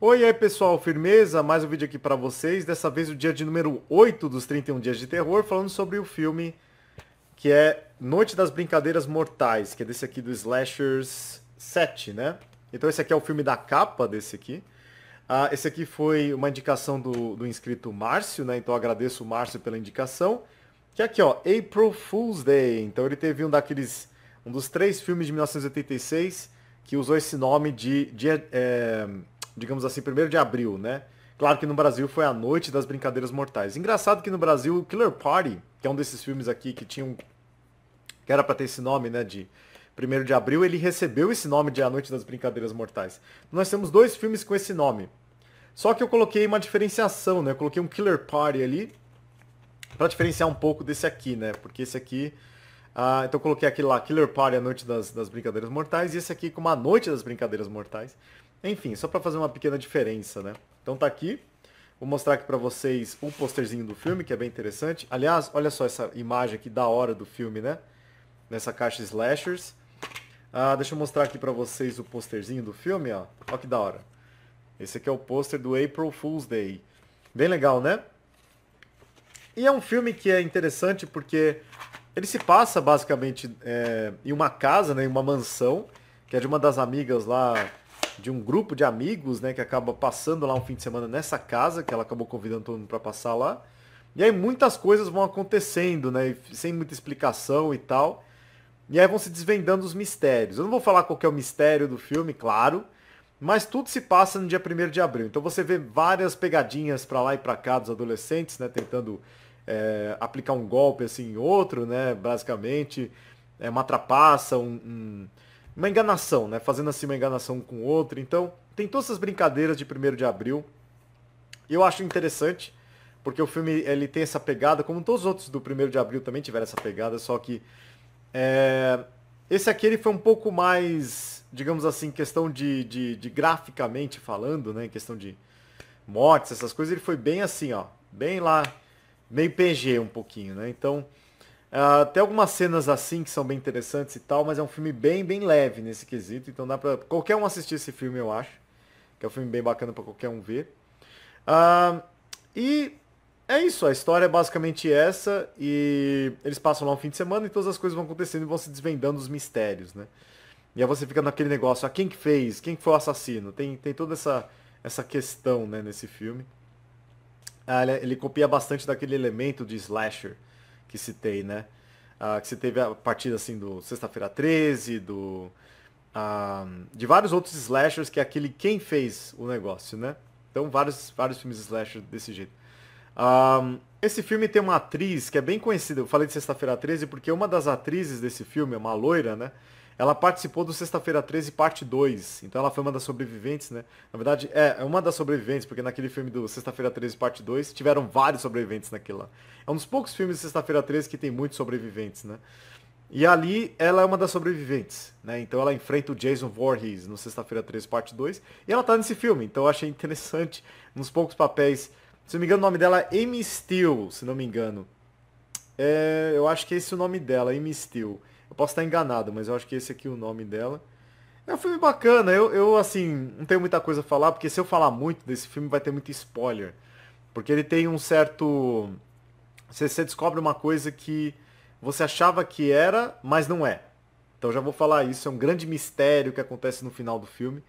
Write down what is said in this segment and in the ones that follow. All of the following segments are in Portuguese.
Oi aí pessoal, firmeza? Mais um vídeo aqui para vocês, dessa vez o dia de número 8 dos 31 dias de terror, falando sobre o filme que é Noite das Brincadeiras Mortais, que é desse aqui do Slashers 7, né? Então esse aqui é o filme da capa desse aqui. Ah, esse aqui foi uma indicação do, do inscrito Márcio, né? Então agradeço o Márcio pela indicação. Que é aqui, ó, April Fool's Day. Então ele teve um daqueles, um dos três filmes de 1986 que usou esse nome de... de é, digamos assim, 1 de abril, né? Claro que no Brasil foi a noite das brincadeiras mortais. Engraçado que no Brasil, Killer Party, que é um desses filmes aqui que tinha um... que era para ter esse nome, né, de 1 de abril, ele recebeu esse nome de A Noite das Brincadeiras Mortais. Nós temos dois filmes com esse nome. Só que eu coloquei uma diferenciação, né? Eu coloquei um Killer Party ali para diferenciar um pouco desse aqui, né? Porque esse aqui ah, então eu coloquei aquele lá, Killer Party, A Noite das, das Brincadeiras Mortais, e esse aqui como A Noite das Brincadeiras Mortais. Enfim, só para fazer uma pequena diferença, né? Então tá aqui. Vou mostrar aqui para vocês o posterzinho do filme, que é bem interessante. Aliás, olha só essa imagem aqui da hora do filme, né? Nessa caixa Slashers. Ah, deixa eu mostrar aqui para vocês o posterzinho do filme, ó. Olha que da hora. Esse aqui é o pôster do April Fool's Day. Bem legal, né? E é um filme que é interessante porque ele se passa basicamente é, em uma casa, né, em uma mansão, que é de uma das amigas lá de um grupo de amigos, né, que acaba passando lá um fim de semana nessa casa, que ela acabou convidando todo mundo para passar lá. E aí muitas coisas vão acontecendo, né, sem muita explicação e tal. E aí vão se desvendando os mistérios. Eu não vou falar qual é o mistério do filme, claro, mas tudo se passa no dia 1 de abril. Então você vê várias pegadinhas para lá e para cá dos adolescentes, né, tentando é, aplicar um golpe assim em outro, né, basicamente, é uma trapaça, um, um uma enganação, né? Fazendo assim uma enganação com outro. Então, tem todas essas brincadeiras de 1 de abril. Eu acho interessante, porque o filme ele tem essa pegada, como todos os outros do 1 de abril também tiveram essa pegada, só que é, esse aqui ele foi um pouco mais, digamos assim, questão de, de, de graficamente falando, né? Em questão de mortes, essas coisas, ele foi bem assim, ó. Bem lá, meio PG um pouquinho, né? Então, Uh, tem algumas cenas assim que são bem interessantes e tal, mas é um filme bem, bem leve nesse quesito, então dá pra qualquer um assistir esse filme, eu acho. Que é um filme bem bacana para qualquer um ver. Uh, e é isso, a história é basicamente essa, e eles passam lá um fim de semana e todas as coisas vão acontecendo e vão se desvendando os mistérios, né? E aí você fica naquele negócio, ah, quem que fez? Quem que foi o assassino? Tem, tem toda essa, essa questão, né, nesse filme. Ah, ele, ele copia bastante daquele elemento de slasher, que citei, né? Ah, que você teve a partir assim do Sexta-feira 13, do. Ah, de vários outros slashers que é aquele quem fez o negócio, né? Então vários, vários filmes slasher desse jeito. Ah, esse filme tem uma atriz que é bem conhecida, eu falei de Sexta-feira 13 porque uma das atrizes desse filme, é uma loira, né? Ela participou do Sexta-feira 13, parte 2. Então ela foi uma das sobreviventes, né? Na verdade, é, é uma das sobreviventes, porque naquele filme do Sexta-feira 13, parte 2, tiveram vários sobreviventes naquele lá. É um dos poucos filmes de Sexta-feira 13 que tem muitos sobreviventes, né? E ali ela é uma das sobreviventes, né? Então ela enfrenta o Jason Voorhees no Sexta-feira 13, parte 2. E ela tá nesse filme, então eu achei interessante. nos poucos papéis. Se não me engano, o nome dela é Amy Steele, se não me engano. É, eu acho que é esse é o nome dela, Amy Steele. Eu posso estar enganado, mas eu acho que esse aqui é o nome dela. É um filme bacana. Eu, eu, assim, não tenho muita coisa a falar, porque se eu falar muito desse filme vai ter muito spoiler. Porque ele tem um certo. Você, você descobre uma coisa que você achava que era, mas não é. Então já vou falar isso. É um grande mistério que acontece no final do filme.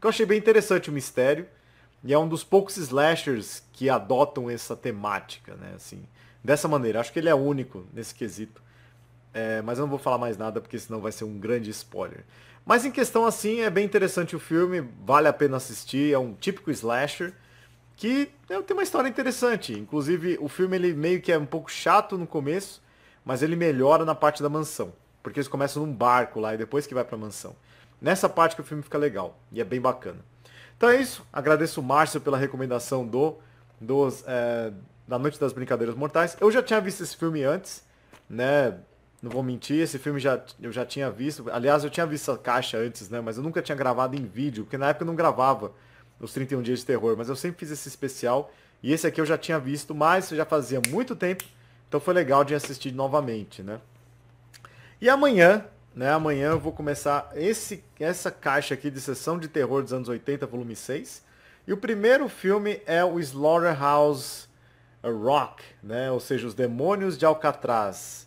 Que eu achei bem interessante o mistério. E é um dos poucos slashers que adotam essa temática, né? Assim, dessa maneira. Acho que ele é único nesse quesito. É, mas eu não vou falar mais nada porque senão vai ser um grande spoiler. Mas em questão assim, é bem interessante o filme, vale a pena assistir, é um típico slasher que né, tem uma história interessante. Inclusive, o filme ele meio que é um pouco chato no começo, mas ele melhora na parte da mansão, porque eles começam num barco lá e depois que vai para a mansão. Nessa parte que o filme fica legal e é bem bacana. Então é isso. Agradeço o Márcio pela recomendação do dos, é, da Noite das Brincadeiras Mortais. Eu já tinha visto esse filme antes, né? Não vou mentir, esse filme já, eu já tinha visto. Aliás, eu tinha visto a caixa antes, né? Mas eu nunca tinha gravado em vídeo, porque na época eu não gravava os 31 Dias de Terror. Mas eu sempre fiz esse especial. E esse aqui eu já tinha visto, mas já fazia muito tempo. Então foi legal de assistir novamente, né? E amanhã, né? Amanhã eu vou começar esse, essa caixa aqui de Sessão de Terror dos anos 80, volume 6. E o primeiro filme é o Slaughterhouse Rock, né? Ou seja, Os Demônios de Alcatraz.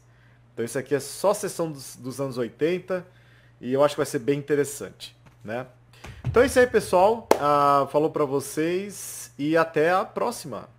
Então isso aqui é só sessão dos, dos anos 80 e eu acho que vai ser bem interessante, né? Então é isso aí, pessoal. Ah, falou para vocês e até a próxima.